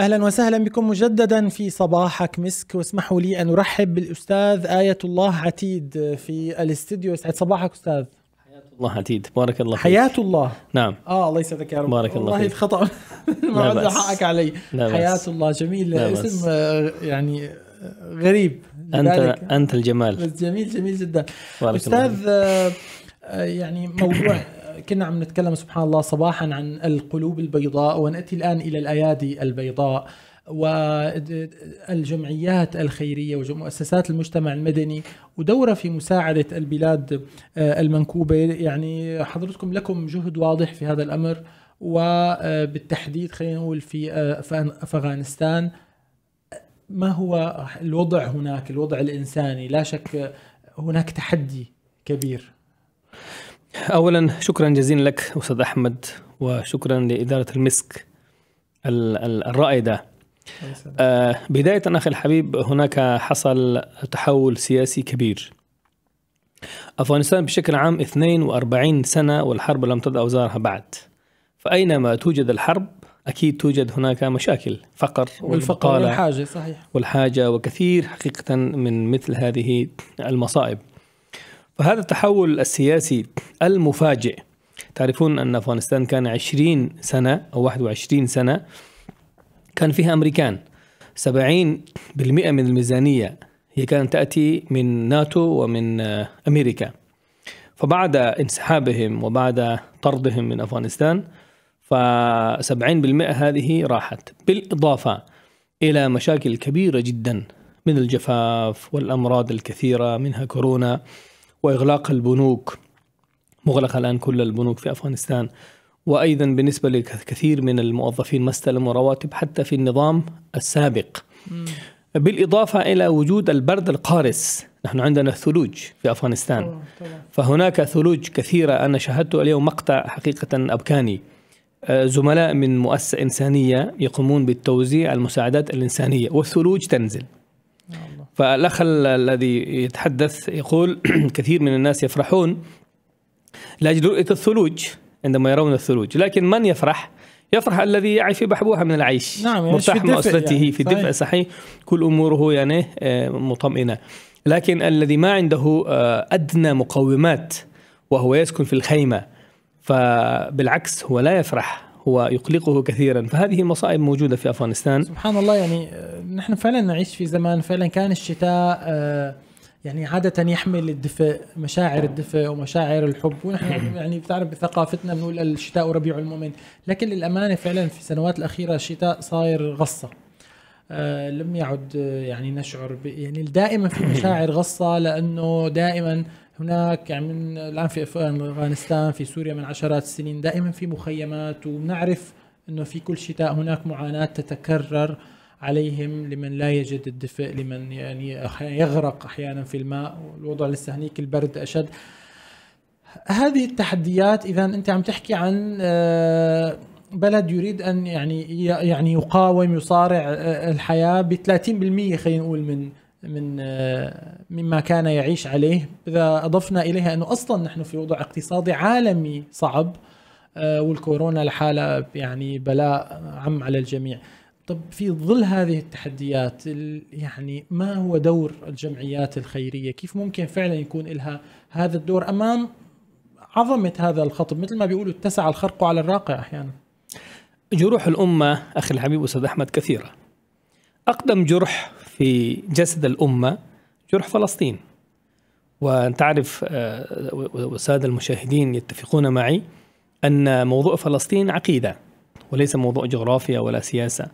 اهلا وسهلا بكم مجددا في صباحك مسك واسمحوا لي ان ارحب بالاستاذ ايه الله عتيد في الاستديو يسعد صباحك استاذ حياة الله عتيد بارك الله فيك حياة الله نعم اه الله يسعدك يا رب بارك الله فيك والله خطا ما حقك علي حياة الله جميل اسم آه، يعني آه، غريب انت انت الجمال جميل جميل جدا بارك استاذ الله. آه، يعني موضوع كنا عم نتكلم سبحان الله صباحا عن القلوب البيضاء وناتي الان الى الايادي البيضاء والجمعيات الخيريه ومؤسسات المجتمع المدني ودوره في مساعده البلاد آه، المنكوبه يعني حضرتكم لكم جهد واضح في هذا الامر وبالتحديد خلينا نقول في آه، افغانستان ما هو الوضع هناك الوضع الانساني لا شك هناك تحدي كبير اولا شكرا جزيلا لك استاذ احمد وشكرا لاداره المسك الرائده آه، بدايه اخي الحبيب هناك حصل تحول سياسي كبير افغانستان بشكل عام 42 سنه والحرب لم تضع اوزارها بعد فاينما توجد الحرب اكيد توجد هناك مشاكل فقر والفقر والحاجه صحيح والحاجه وكثير حقيقه من مثل هذه المصائب فهذا التحول السياسي المفاجئ تعرفون أن أفغانستان كان 20 سنة أو 21 سنة كان فيها أمريكان 70% من الميزانية هي كانت تأتي من ناتو ومن آه، أمريكا فبعد انسحابهم وبعد طردهم من أفغانستان ف70% هذه راحت بالإضافة إلى مشاكل كبيرة جدا من الجفاف والأمراض الكثيرة منها كورونا وإغلاق البنوك مغلقة الآن كل البنوك في أفغانستان وأيضا بالنسبة لكثير من الموظفين ما استلموا رواتب حتى في النظام السابق بالإضافة إلى وجود البرد القارس نحن عندنا ثلوج في أفغانستان فهناك ثلوج كثيرة أنا شاهدت اليوم مقطع حقيقة أبكاني آه، زملاء من مؤسسة إنسانية يقومون بتوزيع المساعدات الإنسانية والثلوج تنزل فالأخ الذي يتحدث يقول كثير من الناس يفرحون لاجل رؤية الثلوج عندما يرون الثلوج لكن من يفرح؟ يفرح الذي يعي في بحبوحه من العيش نعم يعني مرتاح مع أسرته يعني. في الدفء صحيح. كل أموره يعني آه، مطمئنة لكن الذي ما عنده آه، أدنى مقومات وهو يسكن في الخيمة فبالعكس هو لا يفرح هو يقلقه كثيرا فهذه مصائب موجودة في أفغانستان سبحان الله يعني آه، نحن فعلا نعيش في زمان فعلا كان الشتاء يعني عادة يحمل الدفء مشاعر الدفء ومشاعر الحب ونحن يعني بتعرف بثقافتنا بنقول الشتاء وربيع المؤمن لكن للأمانة فعلا في السنوات الأخيرة الشتاء صاير غصة آه لم يعد آه، يعني نشعر ب... يعني دائما في مشاعر غصة لأنه دائما هناك يعني من الآن في أفغانستان في سوريا من عشرات السنين دائما في مخيمات ونعرف أنه في كل شتاء هناك معاناة تتكرر عليهم لمن لا يجد الدفء لمن يعني يغرق احيانا في الماء والوضع لسه هنيك البرد اشد هذه التحديات اذا انت عم تحكي عن آه، بلد يريد ان يعني يعني يقاوم يصارع آه، الحياه ب 30% خلينا نقول من من آه، مما كان يعيش عليه اذا اضفنا اليها انه اصلا نحن في وضع اقتصادي عالمي صعب والكورونا لحالها يعني بلاء عم على الجميع طب في ظل هذه التحديات يعني ما هو دور الجمعيات الخيرية كيف ممكن فعلا يكون لها هذا الدور أمام عظمة هذا الخطب مثل ما بيقولوا اتسع الخرق على الراقع أحيانا جروح الأمة أخي الحبيب أستاذ أحمد كثيرة أقدم جرح في جسد الأمة جرح فلسطين وأنت عارف آه، والسادة المشاهدين يتفقون معي أن موضوع فلسطين عقيدة وليس موضوع جغرافيا ولا سياسة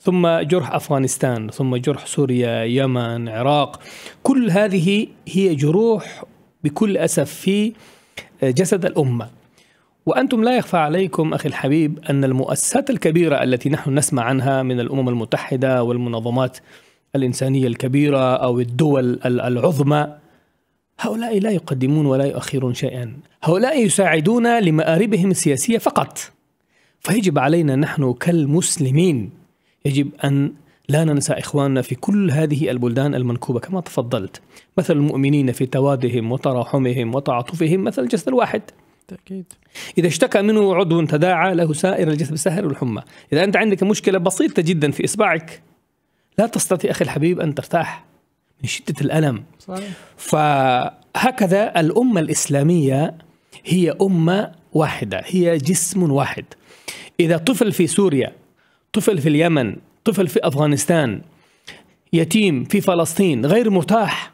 ثم جرح افغانستان ثم جرح سوريا يمن عراق كل هذه هي جروح بكل اسف في آه، جسد الامه وانتم لا يخفى عليكم اخي الحبيب ان المؤسسات الكبيره التي نحن نسمع عنها من الامم المتحده والمنظمات الانسانيه الكبيره او الدول العظمى هؤلاء لا يقدمون ولا يؤخرون شيئا هؤلاء يساعدون لمآربهم السياسيه فقط فيجب علينا نحن كالمسلمين يجب أن لا ننسى إخواننا في كل هذه البلدان المنكوبة كما تفضلت مثل المؤمنين في توادهم وتراحمهم وتعاطفهم مثل الجسد الواحد تأكيد إذا اشتكى منه عضو تداعى له سائر الجسد بالسهر الحمى إذا أنت عندك مشكلة بسيطة جدا في إصبعك لا تستطيع أخي الحبيب أن ترتاح من شدة الألم صحيح. فهكذا الأمة الإسلامية هي أمة واحدة هي جسم واحد إذا طفل في سوريا طفل في اليمن طفل في أفغانستان يتيم في فلسطين غير مرتاح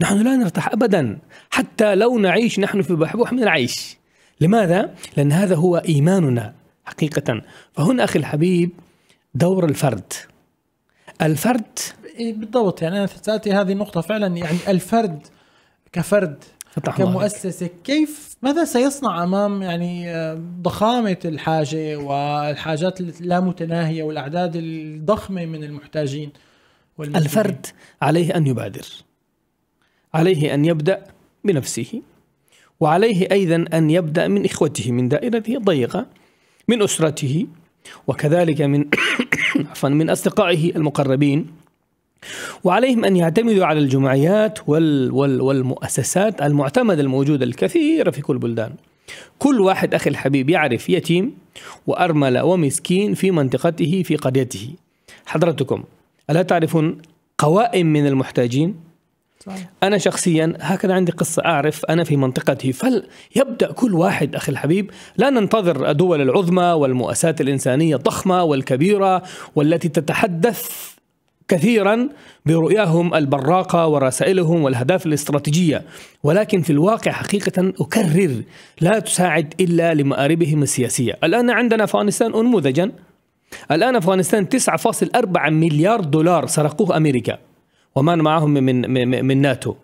نحن لا نرتاح أبدا حتى لو نعيش نحن في بحبوح من العيش لماذا؟ لأن هذا هو إيماننا حقيقة فهنا أخي الحبيب دور الفرد الفرد إيه، بالضبط يعني أنا سألتي هذه النقطة فعلا يعني الفرد كفرد فتح كمؤسسه كيف ماذا سيصنع امام يعني آه، ضخامه الحاجه والحاجات اللامتناهيه والاعداد الضخمه من المحتاجين والمسلمين. الفرد عليه ان يبادر عليه ان يبدا بنفسه وعليه ايضا ان يبدا من اخوته من دائرته الضيقه من اسرته وكذلك من عفوا من اصدقائه المقربين وعليهم أن يعتمدوا على الجمعيات وال وال والمؤسسات المعتمدة الموجودة الكثيرة في كل بلدان كل واحد أخي الحبيب يعرف يتيم وأرملة ومسكين في منطقته في قريته حضرتكم ألا تعرفون قوائم من المحتاجين صحيح. أنا شخصيا هكذا عندي قصة أعرف أنا في منطقتي فليبدأ كل واحد أخي الحبيب لا ننتظر الدول العظمى والمؤسسات الإنسانية الضخمة والكبيرة والتي تتحدث كثيرا برؤياهم البراقه ورسائلهم والاهداف الاستراتيجيه ولكن في الواقع حقيقه اكرر لا تساعد الا لمآربهم السياسيه الان عندنا افغانستان انموذجا الان افغانستان 9.4 مليار دولار سرقوه امريكا ومن معهم من من, من ناتو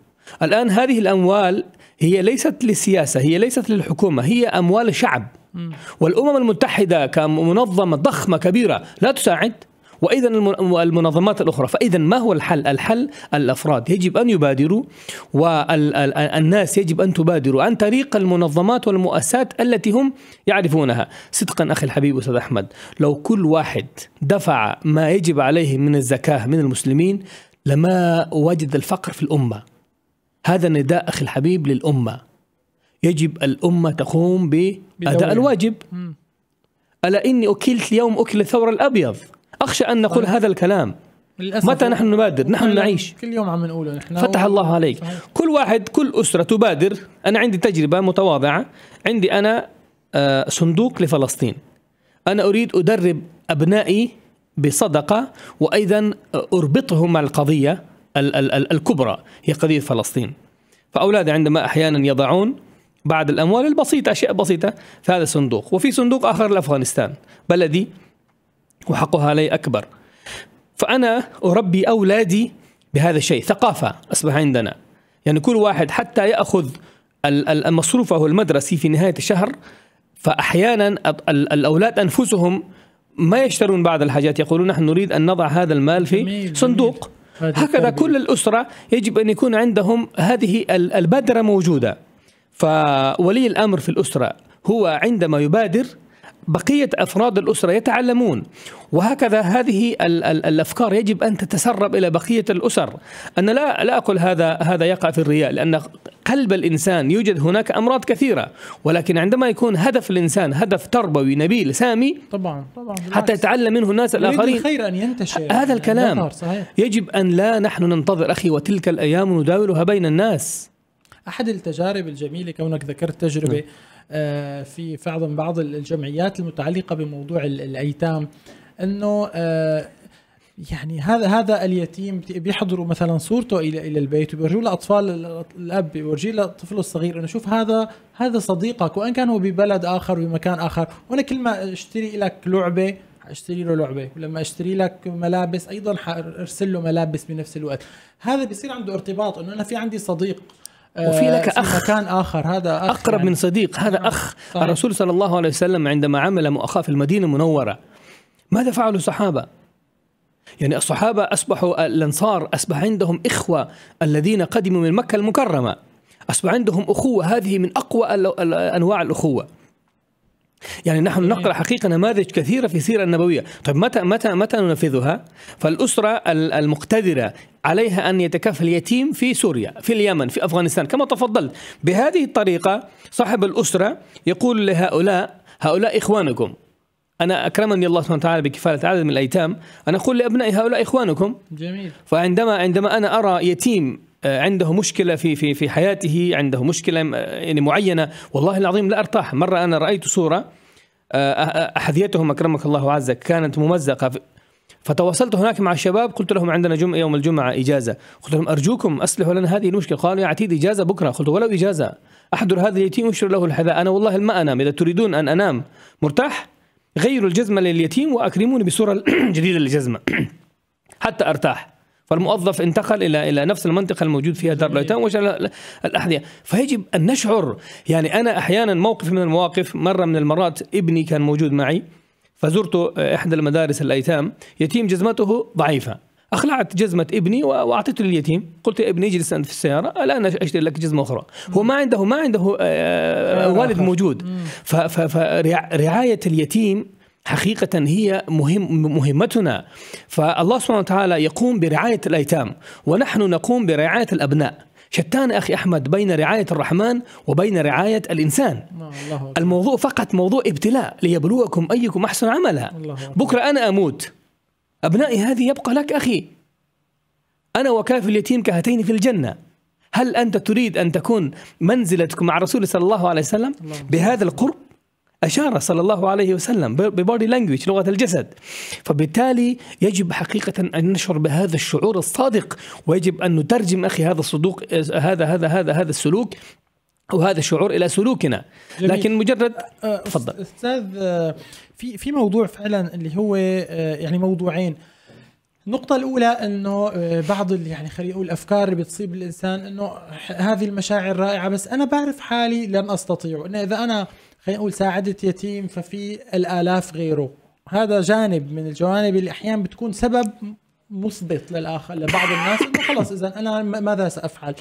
الان هذه الاموال هي ليست للسياسه هي ليست للحكومه هي اموال شعب والامم المتحده كمنظمه ضخمه كبيره لا تساعد وايضا المنظمات الاخرى فاذا ما هو الحل الحل الافراد يجب ان يبادروا والناس يجب ان تبادروا عن طريق المنظمات والمؤسسات التي هم يعرفونها صدقا اخي الحبيب استاذ احمد لو كل واحد دفع ما يجب عليه من الزكاه من المسلمين لما وجد الفقر في الامه هذا نداء اخي الحبيب للامه يجب الامه تقوم باداء الواجب الا اني اكلت اليوم اكل الثور الابيض اخشى ان نقول طيب. هذا الكلام متى نحن نبادر؟ نحن طيب، نعيش كل يوم عم نقوله نحن فتح الله عليك صحيح. كل واحد كل اسره تبادر انا عندي تجربه متواضعه عندي انا آه صندوق لفلسطين انا اريد ادرب ابنائي بصدقه وايضا اربطهم مع القضيه ال ال ال الكبرى هي قضيه فلسطين فاولادي عندما احيانا يضعون بعض الاموال البسيطه اشياء بسيطه في هذا الصندوق وفي صندوق اخر لافغانستان بلدي وحقها علي أكبر فأنا أربي أولادي بهذا الشيء ثقافة أصبح عندنا يعني كل واحد حتى يأخذ مصروفه المدرسي في نهاية الشهر فأحيانا الأولاد أنفسهم ما يشترون بعض الحاجات يقولون نحن نريد أن نضع هذا المال في صندوق هكذا كل الأسرة يجب أن يكون عندهم هذه البادرة موجودة فولي الأمر في الأسرة هو عندما يبادر بقية أفراد الأسرة يتعلمون وهكذا هذه الـ الـ الأفكار يجب أن تتسرب إلى بقية الأسر أنا لا لا أقول هذا هذا يقع في الرياء لأن قلب الإنسان يوجد هناك أمراض كثيرة ولكن عندما يكون هدف الإنسان هدف تربوي نبيل سامي طبعا طبعا حتى يتعلم منه الناس الآخرين الخير أن ينتشر هذا الكلام صحيح. يجب أن لا نحن ننتظر أخي وتلك الأيام نداولها بين الناس أحد التجارب الجميلة كونك ذكرت تجربة م. نعم. آه، في بعض بعض الجمعيات المتعلقه بموضوع الايتام انه آه، يعني هذا هذا اليتيم بيحضروا مثلا صورته الى الى البيت وبيورجوا لاطفال الاب بيورجيه لطفله الصغير انه شوف هذا هذا صديقك وان كان هو ببلد اخر وبمكان اخر وانا كل ما اشتري لك لعبه اشتري له لعبه ولما اشتري لك ملابس ايضا ارسل له ملابس بنفس الوقت هذا بيصير عنده ارتباط انه انا في عندي صديق وفي آه، لك اخ مكان اخر هذا أخ اقرب يعني. من صديق هذا نعم. اخ صحيح. الرسول صلى الله عليه وسلم عندما عمل مؤاخاه في المدينه المنوره ماذا فعل الصحابه؟ يعني الصحابه اصبحوا الانصار اصبح عندهم اخوه الذين قدموا من مكه المكرمه اصبح عندهم اخوه هذه من اقوى انواع الاخوه يعني نحن إيه. نقرا حقيقه نماذج كثيره في السيره النبويه، طيب متى متى متى ننفذها؟ فالاسره المقتدره عليها ان يتكفل اليتيم في سوريا، في اليمن، في افغانستان كما تفضلت، بهذه الطريقه صاحب الاسره يقول لهؤلاء هؤلاء اخوانكم أنا أكرمني الله سبحانه وتعالى بكفالة عدد من الأيتام أنا أقول لأبنائي هؤلاء إخوانكم جميل فعندما عندما أنا أرى يتيم آه، عنده مشكله في في في حياته عنده مشكله آه، يعني معينه والله العظيم لا ارتاح مره انا رايت صوره آه، احذيتهم اكرمك الله عزك كانت ممزقه فتواصلت هناك مع الشباب قلت لهم عندنا جمعة يوم الجمعة إجازة قلت لهم أرجوكم أصلحوا لنا هذه المشكلة قالوا يا عتيد إجازة بكرة قلت ولو إجازة أحضر هذا اليتيم واشتر له الحذاء أنا والله ما أنام إذا تريدون أن أنام مرتاح غيروا الجزمة لليتيم وأكرموني بصورة جديدة للجزمة حتى أرتاح فالموظف انتقل الى الى نفس المنطقه الموجود فيها دار الايتام وجعل الاحذيه فيجب ان نشعر يعني انا احيانا موقف من المواقف مره من المرات ابني كان موجود معي فزرت احدى المدارس الايتام يتيم جزمته ضعيفه اخلعت جزمه ابني واعطيته لليتيم قلت يا ابني اجلس انت في السياره الان اشتري لك جزمه اخرى هو ما عنده ما عنده آه، والد موجود فرعايه اليتيم حقيقة هي مهم مهمتنا فالله سبحانه وتعالى يقوم برعاية الأيتام ونحن نقوم برعاية الأبناء شتان أخي أحمد بين رعاية الرحمن وبين رعاية الإنسان نعم، الله الموضوع فقط موضوع ابتلاء ليبلوكم أيكم أحسن عملا بكرة أنا أموت أبنائي هذه يبقى لك أخي أنا وكاف اليتيم كهتين في الجنة هل أنت تريد أن تكون منزلتك مع رسول صلى الله عليه وسلم بهذا القرب أشار صلى الله عليه وسلم ببودي لانجويج لغة الجسد فبالتالي يجب حقيقة أن نشعر بهذا الشعور الصادق ويجب أن نترجم أخي هذا الصدوق هذا هذا هذا هذا السلوك وهذا الشعور الى سلوكنا جميل. لكن مجرد تفضل استاذ في في موضوع فعلا اللي هو يعني موضوعين النقطة الأولى أنه بعض يعني خلينا نقول الأفكار اللي بتصيب الإنسان أنه هذه المشاعر رائعة بس أنا بعرف حالي لن أستطيع أنه إذا أنا خلينا نقول ساعدت يتيم ففي الالاف غيره هذا جانب من الجوانب اللي احيانا بتكون سبب مثبط للاخر لبعض الناس انه خلص اذا انا ماذا سافعل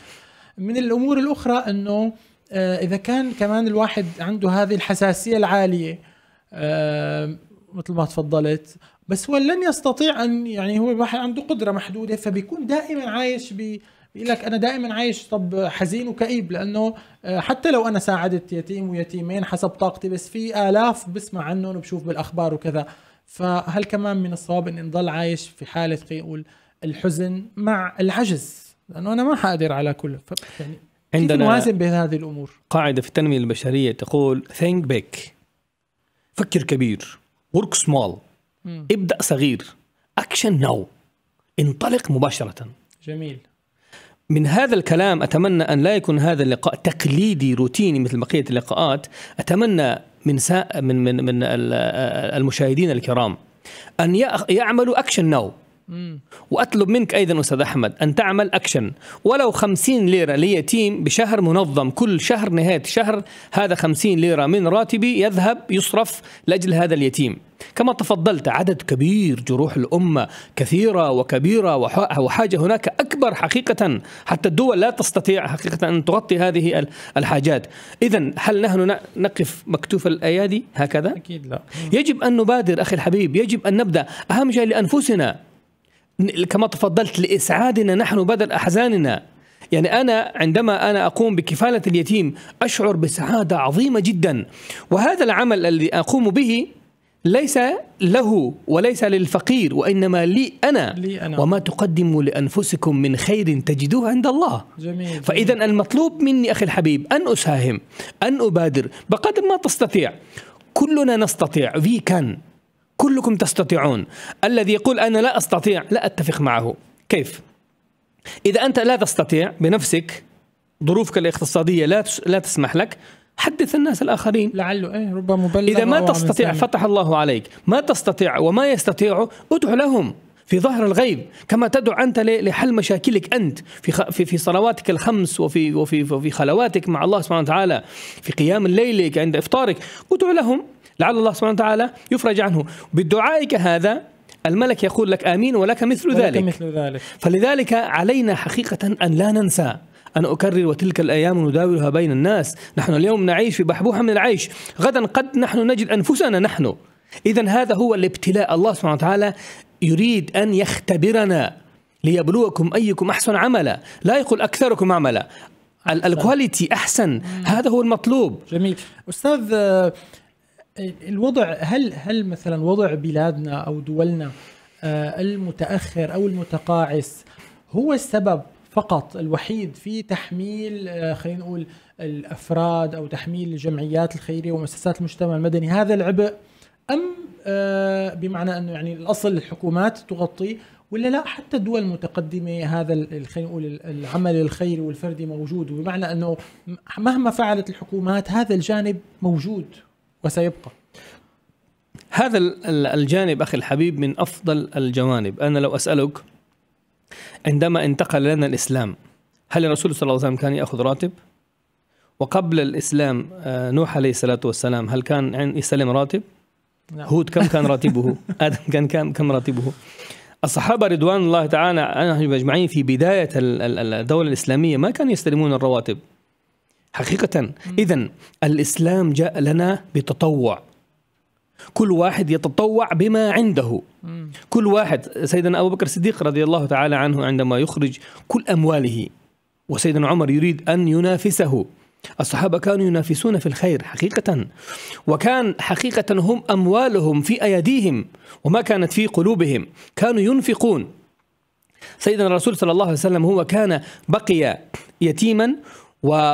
من الامور الاخرى انه آه، اذا كان كمان الواحد عنده هذه الحساسيه العاليه آه، مثل ما تفضلت بس هو لن يستطيع ان يعني هو الواحد عنده قدره محدوده فبيكون دائما عايش ب يقول لك انا دائما عايش طب حزين وكئيب لانه آه، حتى لو انا ساعدت يتيم ويتيمين حسب طاقتي بس في الاف بسمع عنهم وبشوف بالاخبار وكذا فهل كمان من الصواب اني نضل عايش في حاله خلينا نقول الحزن مع العجز لانه انا ما حقدر على كله ف يعني عندنا نوازن بين هذه الامور قاعده في التنميه البشريه تقول ثينك بيك فكر كبير ورك سمول ابدا صغير اكشن ناو انطلق مباشره جميل من هذا الكلام أتمنى أن لا يكون هذا اللقاء تقليدي روتيني مثل بقية اللقاءات أتمنى من من من, من المشاهدين الكرام أن يعملوا أكشن ناو واطلب منك ايضا استاذ احمد ان تعمل اكشن ولو 50 ليره ليتيم بشهر منظم كل شهر نهايه شهر هذا 50 ليره من راتبي يذهب يصرف لاجل هذا اليتيم كما تفضلت عدد كبير جروح الأمة كثيرة وكبيرة وحاجة هناك أكبر حقيقة حتى الدول لا تستطيع حقيقة أن تغطي هذه الحاجات إذا هل نحن نقف مكتوف الأيادي هكذا؟ أكيد لا يجب أن نبادر أخي الحبيب يجب أن نبدأ أهم شيء لأنفسنا كما تفضلت لإسعادنا نحن بدل أحزاننا يعني أنا عندما أنا أقوم بكفالة اليتيم أشعر بسعادة عظيمة جدا وهذا العمل الذي أقوم به ليس له وليس للفقير وإنما لي أنا, لي أنا. وما تقدموا لأنفسكم من خير تجدوه عند الله جميل. فإذا المطلوب مني أخي الحبيب أن أساهم أن أبادر بقدر ما تستطيع كلنا نستطيع في كان كلكم تستطيعون الذي يقول أنا لا أستطيع لا أتفق معه كيف؟ إذا أنت لا تستطيع بنفسك ظروفك الاقتصادية لا لا تسمح لك حدث الناس الآخرين لعله إيه ربما مبلغ إذا ما تستطيع فتح الله عليك ما تستطيع وما يستطيع ادع لهم في ظهر الغيب كما تدعو أنت لحل مشاكلك أنت في في في صلواتك الخمس وفي وفي وفي خلواتك مع الله سبحانه وتعالى في قيام الليل عند إفطارك ادعو لهم لعل الله سبحانه وتعالى يفرج عنه بدعائك هذا الملك يقول لك آمين ولك مثل ولك ذلك مثل ذلك فلذلك علينا حقيقة أن لا ننسى أنا أكرر وتلك الأيام نداولها بين الناس نحن اليوم نعيش في بحبوحة من العيش غدا قد نحن نجد أنفسنا نحن إذا هذا هو الابتلاء الله سبحانه وتعالى يريد أن يختبرنا ليبلوكم أيكم أحسن عملا لا يقول أكثركم عملا الكواليتي أحسن هذا هو المطلوب جميل أستاذ آه، إيه، الوضع هل هل مثلا وضع بلادنا او دولنا آه، المتاخر او المتقاعس هو السبب فقط الوحيد في تحميل آه، خلينا نقول الافراد او تحميل الجمعيات الخيريه ومؤسسات المجتمع المدني هذا العبء ام آه، بمعنى انه يعني الاصل الحكومات تغطيه ولا لا حتى الدول المتقدمه هذا خلينا نقول العمل الخيري والفردي موجود وبمعنى انه مهما فعلت الحكومات هذا الجانب موجود وسيبقى هذا الجانب أخي الحبيب من أفضل الجوانب أنا لو أسألك عندما انتقل لنا الإسلام هل الرسول صلى الله عليه وسلم كان يأخذ راتب؟ وقبل الإسلام آه، نوح عليه الصلاة والسلام هل كان يستلم راتب؟ لا. نعم. هود كم كان راتبه؟ آدم كان كم كم راتبه؟ الصحابة رضوان الله تعالى عنهم أجمعين في بداية الدولة الإسلامية ما كانوا يستلمون الرواتب حقيقة إذا الإسلام جاء لنا بتطوع كل واحد يتطوع بما عنده كل واحد سيدنا أبو بكر الصديق رضي الله تعالى عنه عندما يخرج كل أمواله وسيدنا عمر يريد أن ينافسه الصحابة كانوا ينافسون في الخير حقيقة وكان حقيقة هم أموالهم في أيديهم وما كانت في قلوبهم كانوا ينفقون سيدنا الرسول صلى الله عليه وسلم هو كان بقي يتيما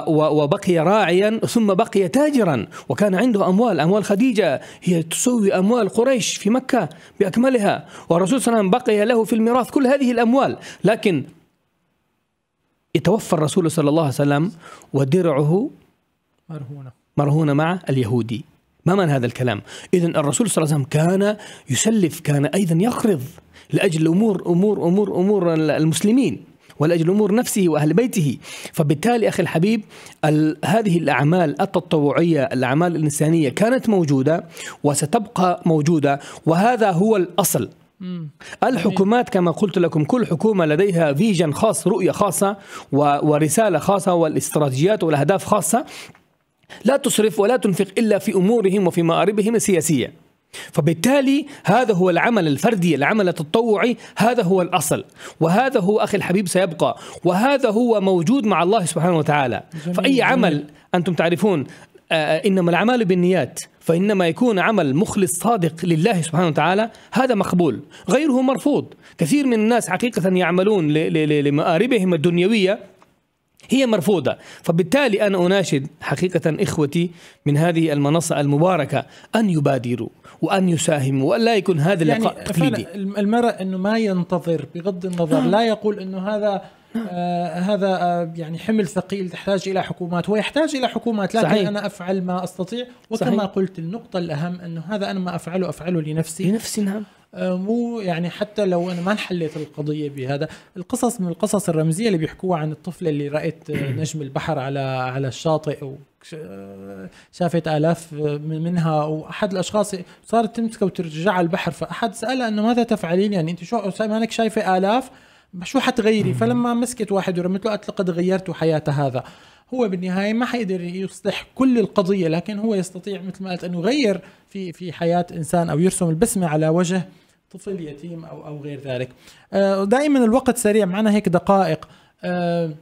وبقي راعيا ثم بقي تاجرا وكان عنده أموال أموال خديجة هي تسوي أموال قريش في مكة بأكملها والرسول صلى الله عليه وسلم بقي له في الميراث كل هذه الأموال لكن يتوفى الرسول صلى الله عليه وسلم ودرعه مرهونة مرهونة مع اليهودي ما معنى هذا الكلام؟ إذا الرسول صلى الله عليه وسلم كان يسلف كان أيضا يقرض لأجل أمور أمور أمور أمور المسلمين ولأجل أمور نفسه وأهل بيته فبالتالي أخي الحبيب هذه الأعمال التطوعية الأعمال الإنسانية كانت موجودة وستبقى موجودة وهذا هو الأصل الحكومات كما قلت لكم كل حكومة لديها فيجن خاص رؤية خاصة ورسالة خاصة والاستراتيجيات والأهداف خاصة لا تصرف ولا تنفق إلا في أمورهم وفي مآربهم السياسية فبالتالي هذا هو العمل الفردي العمل التطوعي هذا هو الأصل وهذا هو أخي الحبيب سيبقى وهذا هو موجود مع الله سبحانه وتعالى جميل فأي عمل أنتم تعرفون آه، آه، إنما الأعمال بالنيات فإنما يكون عمل مخلص صادق لله سبحانه وتعالى هذا مقبول غيره مرفوض كثير من الناس حقيقة يعملون لمآربهم الدنيوية هي مرفوضة فبالتالي أنا أناشد حقيقة إخوتي من هذه المنصة المباركة أن يبادروا وان يساهموا لا يكون هذا اللقاء يعني تقليدي المرء انه ما ينتظر بغض النظر لا يقول انه هذا آه هذا آه يعني حمل ثقيل تحتاج الى حكومات هو يحتاج الى حكومات لكن صحيح. انا افعل ما استطيع وكما صحيح. قلت النقطه الاهم انه هذا انا ما افعله افعله لنفسي لنفسي نعم آه، مو يعني حتى لو انا ما انحلت القضيه بهذا القصص من القصص الرمزيه اللي بيحكوها عن الطفله اللي رات آه، نجم البحر على على الشاطئ وشافت آه، الاف منها واحد الاشخاص صارت وترجع على البحر فاحد سالها انه ماذا تفعلين يعني انت شو مانك شايفه الاف شو حتغيري فلما مسكت واحد ورمت له قالت لقد غيرت حياه هذا هو بالنهايه ما حيقدر يصلح كل القضيه لكن هو يستطيع مثل ما قلت انه يغير في في حياه انسان او يرسم البسمه على وجه طفل يتيم او او غير ذلك آه، دائما الوقت سريع معنا هيك دقائق آه،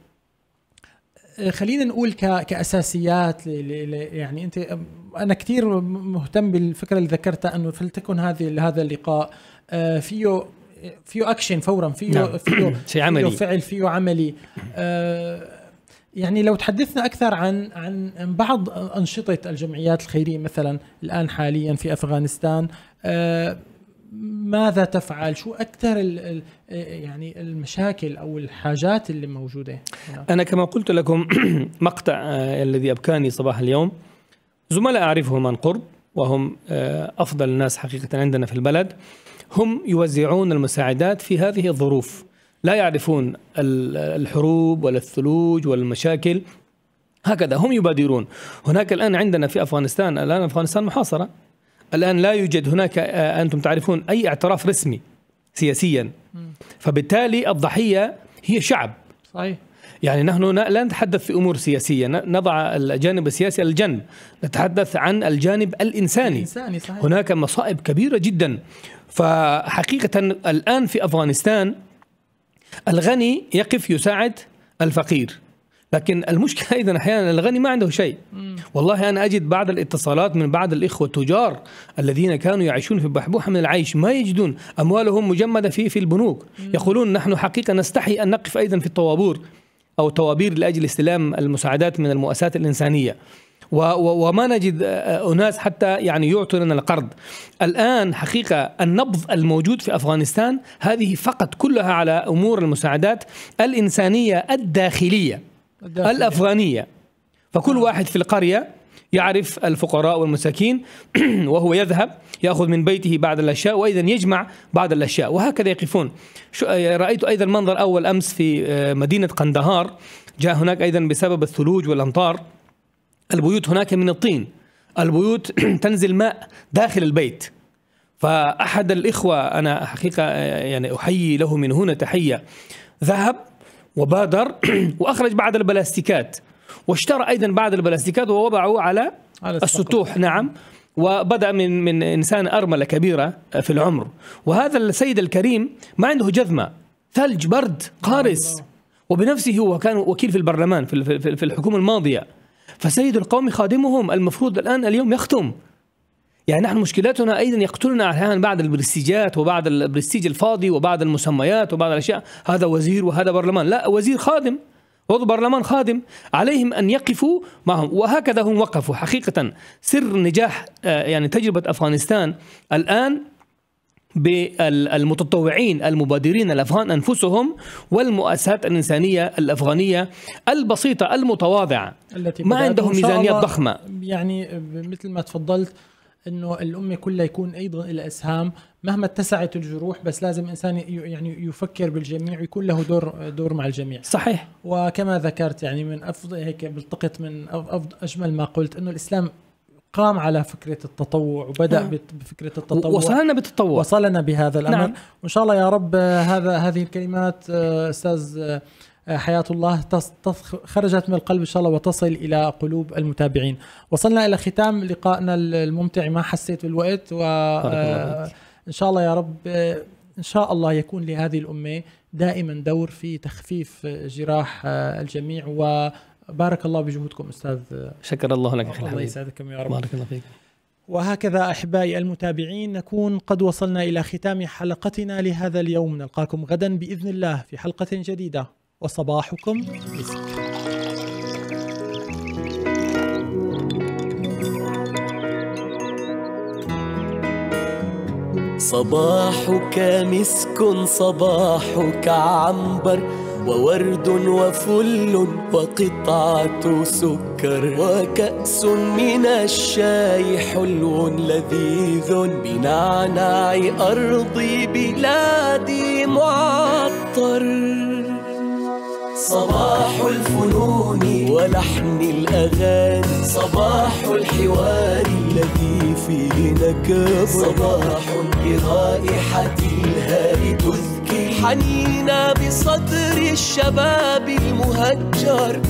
آه، خلينا نقول كاساسيات يعني انت انا كثير مهتم بالفكره اللي ذكرتها انه فلتكن هذه هذا اللقاء فيه فيه اكشن فورا فيه نعم. فيه, فيه عملي فعل فيه عملي يعني لو تحدثنا اكثر عن عن بعض انشطه الجمعيات الخيريه مثلا الان حاليا في افغانستان ماذا تفعل شو اكثر يعني المشاكل او الحاجات اللي موجوده انا كما قلت لكم مقطع آه، الذي ابكاني صباح اليوم زملاء اعرفهم عن قرب وهم آه، افضل الناس حقيقه عندنا في البلد هم يوزعون المساعدات في هذه الظروف لا يعرفون الحروب ولا الثلوج ولا المشاكل هكذا هم يبادرون هناك الان عندنا في افغانستان الان افغانستان محاصره الآن لا يوجد هناك آه، أنتم تعرفون أي اعتراف رسمي سياسيا فبالتالي الضحية هي شعب صحيح يعني نحن لا نتحدث في امور سياسيه نضع الجانب السياسي على الجنب نتحدث عن الجانب الانساني الانساني صحيح. هناك مصائب كبيره جدا فحقيقه الان في افغانستان الغني يقف يساعد الفقير لكن المشكله ايضا احيانا الغني ما عنده شيء والله انا اجد بعض الاتصالات من بعض الاخوه التجار الذين كانوا يعيشون في بحبوحه من العيش ما يجدون اموالهم مجمده في في البنوك يقولون نحن حقيقه نستحي ان نقف ايضا في الطوابور او الطوابير لاجل استلام المساعدات من المؤسسات الانسانيه وما نجد آه، آه، اناس حتى يعني يعطوا لنا القرض. الان حقيقه النبض الموجود في افغانستان هذه فقط كلها على امور المساعدات الانسانيه الداخليه. الأفغانية فكل واحد في القرية يعرف الفقراء والمساكين وهو يذهب يأخذ من بيته بعض الأشياء وأيضا يجمع بعض الأشياء وهكذا يقفون آه، رأيت أيضا منظر أول أمس في آه، مدينة قندهار جاء هناك أيضا بسبب الثلوج والأمطار البيوت هناك من الطين البيوت تنزل ماء داخل البيت فأحد الإخوة أنا حقيقة آه، يعني أحيي له من هنا تحية ذهب وبادر وأخرج بعض البلاستيكات واشترى أيضا بعض البلاستيكات ووضعه على, على السطوح نعم وبدا من من انسان ارمله كبيره في العمر وهذا السيد الكريم ما عنده جذمه ثلج برد قارس وبنفسه هو كان وكيل في البرلمان في في الحكومه الماضيه فسيد القوم خادمهم المفروض الان اليوم يختم يعني نحن مشكلتنا أيضا يقتلنا أحيانا بعض البرستيجات وبعض البرستيج الفاضي وبعض المسميات وبعض الأشياء هذا وزير وهذا برلمان لا وزير خادم عضو برلمان خادم عليهم أن يقفوا معهم وهكذا هم وقفوا حقيقة سر نجاح آه، يعني تجربة أفغانستان الآن بالمتطوعين المبادرين الافغان انفسهم والمؤسسات الانسانيه الافغانيه البسيطه المتواضعه التي ما عندهم ميزانيات ضخمه يعني مثل ما تفضلت انه الامه كلها يكون ايضا الاسهام مهما اتسعت الجروح بس لازم الانسان يعني يفكر بالجميع ويكون له دور دور مع الجميع صحيح وكما ذكرت يعني من افضل هيك بلتقط من أفضل اجمل ما قلت انه الاسلام قام على فكرة التطوع وبدأ مم. نعم. بفكرة التطوع وصلنا بالتطوع وصلنا بهذا الأمر نعم. وإن شاء الله يا رب آه، هذا هذه الكلمات آه، أستاذ آه، آه، حياة الله خرجت من القلب إن شاء الله وتصل إلى قلوب المتابعين وصلنا إلى ختام لقائنا الممتع ما حسيت بالوقت وإن آه، شاء الله يا رب آه، إن شاء الله يكون لهذه الأمة دائما دور في تخفيف جراح الجميع وبارك الله بجهودكم أستاذ شكر الله لك الله يسعدكم يا رب بارك الله فيك وهكذا احبائي المتابعين نكون قد وصلنا الى ختام حلقتنا لهذا اليوم نلقاكم غدا باذن الله في حلقه جديده وصباحكم مسك صباحك مسك صباحك عنبر وورد وفل وقطعة سكر وكأس من الشاي حلو لذيذ بنعناع أرض بلادي معطر صباح الفنون ولحن الأغاني صباح الحوار الذي فيه نكابة صباح برائحة الهاري تذكي حنينا بصدر الشباب المهجر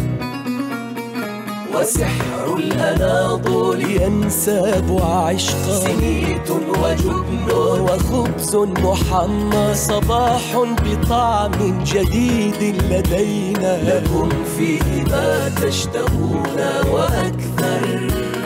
وسحر الأناضول ينساب عشقا سميت وجبن وخبز محمى صباح بطعم جديد لدينا لكم فيه ما تشتهون وأكثر